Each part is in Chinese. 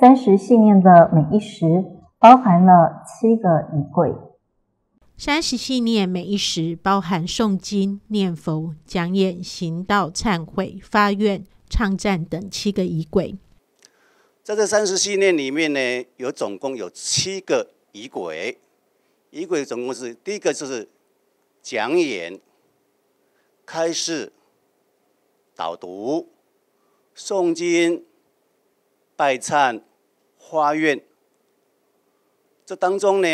三十信念的每一时包含了七个仪轨。三十信念每一时包含诵经、念佛、讲演、行道、忏悔、发愿、唱赞等七个仪轨。在这三十信念里面呢，有总共有七个仪轨。仪轨总共是第一个就是讲演、开示、导读、诵经、拜忏。花苑，这当中呢，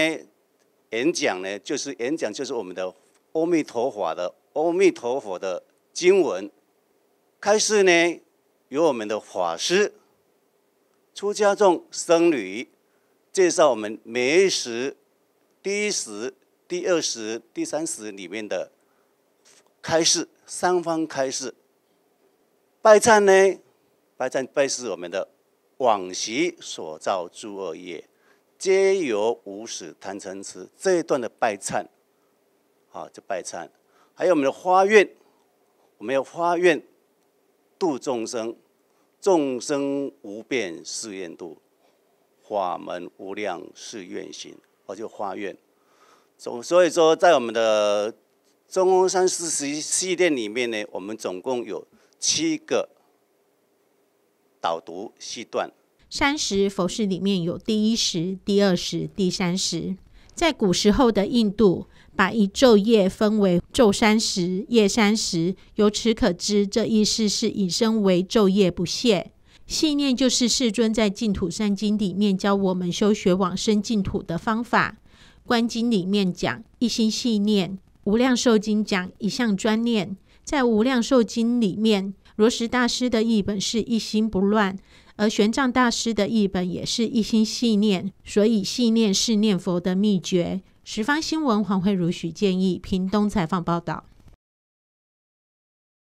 演讲呢，就是演讲，就是我们的阿弥陀佛的阿弥陀佛的经文。开示呢，由我们的法师、出家众、僧侣介绍我们每一时、第一时、第二时、第三时里面的开示，三方开示。拜忏呢，拜忏拜是我们的。往昔所造诸恶业，皆由无始贪嗔痴。这一段的拜忏，啊，就拜忏。还有我们的花愿，我们要花愿度众生，众生无边誓愿度，法门无量誓愿行。我就花愿。总所以说，在我们的中峰山四十系列里面呢，我们总共有七个。导读细段，三十佛事里面有第一十、第二十、第三十。在古时候的印度，把一昼夜分为昼三十、夜三十，由此可知，这意思是引申为昼夜不懈。信念就是世尊在净土三经里面教我们修学往生净土的方法。观经里面讲一心信念，无量寿经讲一向专念。在无量寿经里面。罗什大师的译本是一心不乱，而玄奘大师的译本也是一心信念，所以信念是念佛的秘诀。十方新闻黄慧如许建议，屏东采访报道。